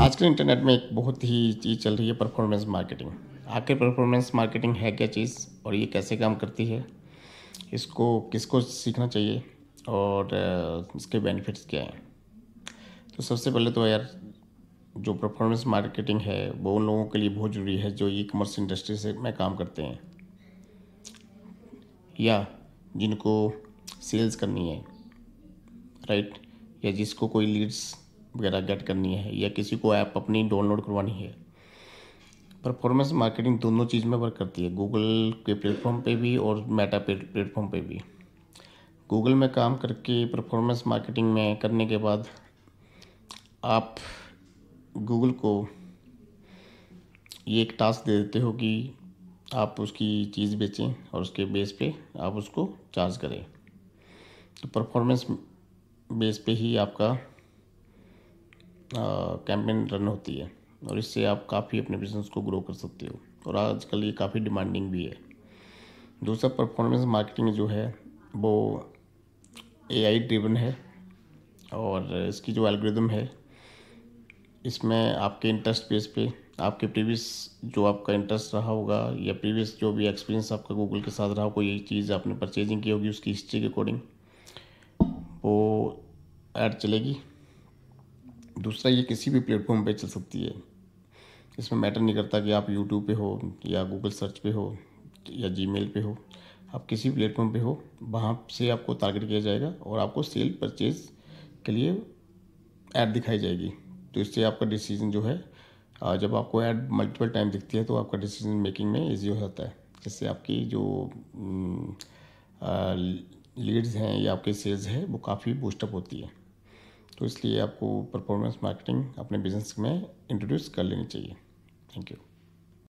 आजकल इंटरनेट में एक बहुत ही चीज़ चल रही है परफॉर्मेंस मार्केटिंग आखिर परफॉर्मेंस मार्केटिंग है क्या चीज़ और ये कैसे काम करती है इसको किसको सीखना चाहिए और इसके बेनिफिट्स क्या हैं तो सबसे पहले तो यार जो परफॉर्मेंस मार्केटिंग है वो उन लोगों के लिए बहुत ज़रूरी है जो ई कॉमर्स इंडस्ट्री से में काम करते हैं या जिनको सेल्स करनी है राइट या जिसको कोई लीड्स वगैरह गेट करनी है या किसी को ऐप अपनी डाउनलोड करवानी है परफॉर्मेंस मार्केटिंग दोनों चीज़ में वर्क करती है गूगल के प्लेटफॉर्म पे भी और मेटा प्लेटफॉर्म पे भी गूगल में काम करके परफॉर्मेंस मार्केटिंग में करने के बाद आप गूगल को ये एक टास्क दे देते हो कि आप उसकी चीज़ बेचें और उसके बेस पे आप उसको चार्ज करें तो परफॉर्मेंस बेस पे ही आपका कैंपेन रन होती है और इससे आप काफ़ी अपने बिजनेस को ग्रो कर सकते हो और आजकल ये काफ़ी डिमांडिंग भी है दूसरा परफॉर्मेंस मार्केटिंग जो है वो ए आई ड्रिवन है और इसकी जो एल्गोरिदम है इसमें आपके इंटरेस्ट बेस पे आपके प्रीवियस जो आपका इंटरेस्ट रहा होगा या प्रीवियस जो भी एक्सपीरियंस आपका गूगल के साथ रहा होगा यही चीज़ आपने परचेजिंग की होगी उसकी हिस्ट्री के अकॉर्डिंग वो ऐड चलेगी दूसरा ये किसी भी प्लेटफॉर्म पे चल सकती है इसमें मैटर नहीं करता कि आप यूट्यूब पे हो या गूगल सर्च पे हो या जी पे हो आप किसी भी प्लेटफॉर्म पे हो वहाँ से आपको टारगेट किया जाएगा और आपको सेल परचेज के लिए ऐड दिखाई जाएगी तो इससे आपका डिसीजन जो है जब आपको ऐड मल्टीपल टाइम दिखती है तो आपका डिसीजन मेकिंग में ईजी हो जाता है जिससे आपकी जो लीड्स हैं या आपके सेल्स हैं वो काफ़ी बूस्टअप होती है तो इसलिए आपको परफॉर्मेंस मार्केटिंग अपने बिजनेस में इंट्रोड्यूस कर लेनी चाहिए थैंक यू